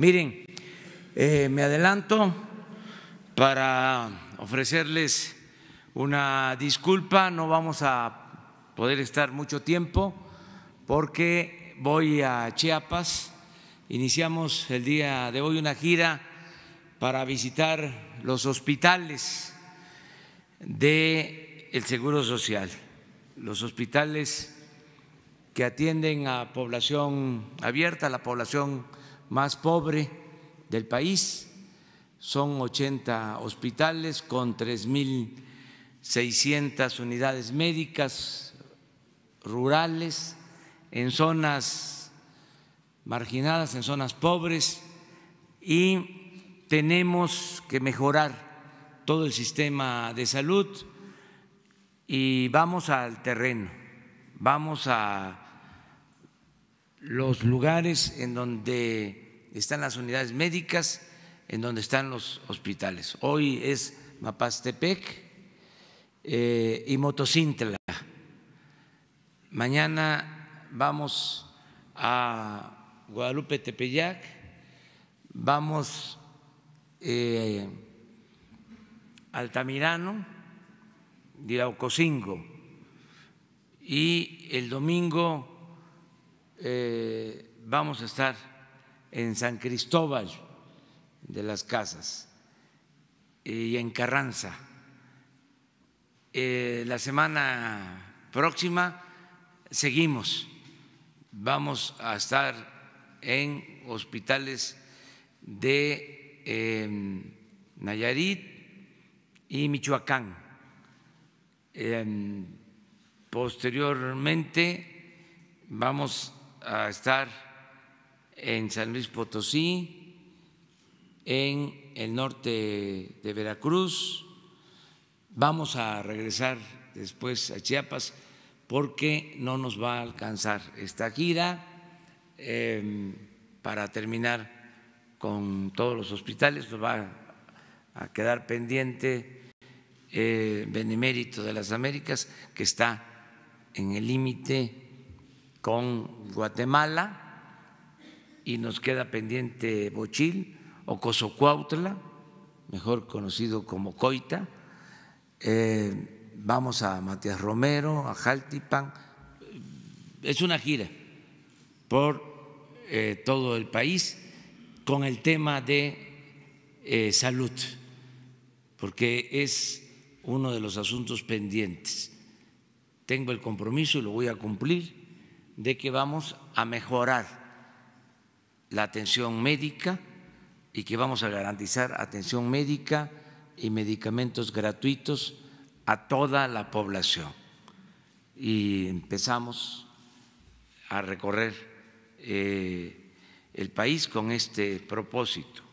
Miren, eh, me adelanto para ofrecerles una disculpa, no vamos a poder estar mucho tiempo porque voy a Chiapas, iniciamos el día de hoy una gira para visitar los hospitales de el Seguro Social, los hospitales que atienden a población abierta, a la población más pobre del país. Son 80 hospitales con 3.600 unidades médicas rurales en zonas marginadas, en zonas pobres y tenemos que mejorar todo el sistema de salud y vamos al terreno, vamos a los lugares en donde están las unidades médicas, en donde están los hospitales. Hoy es Mapastepec eh, y Motocintla. Mañana vamos a Guadalupe Tepeyac, vamos a eh, Altamirano, Diraucosingo, y el domingo eh, vamos a estar en San Cristóbal de las Casas eh, y en Carranza. Eh, la semana próxima seguimos, vamos a estar en hospitales de em, Nayarit y Michoacán. Em, posteriormente vamos a estar en San Luis Potosí, en el norte de Veracruz, vamos a regresar después a Chiapas porque no nos va a alcanzar esta gira em, para terminar con todos los hospitales, nos va a quedar pendiente eh, Benemérito de las Américas, que está en el límite con Guatemala y nos queda pendiente Bochil o Cozocuautla, mejor conocido como Coita. Eh, vamos a Matías Romero, a Jaltipan. Es una gira por eh, todo el país con el tema de eh, salud, porque es uno de los asuntos pendientes. Tengo el compromiso y lo voy a cumplir de que vamos a mejorar la atención médica y que vamos a garantizar atención médica y medicamentos gratuitos a toda la población. Y empezamos a recorrer eh, el país con este propósito.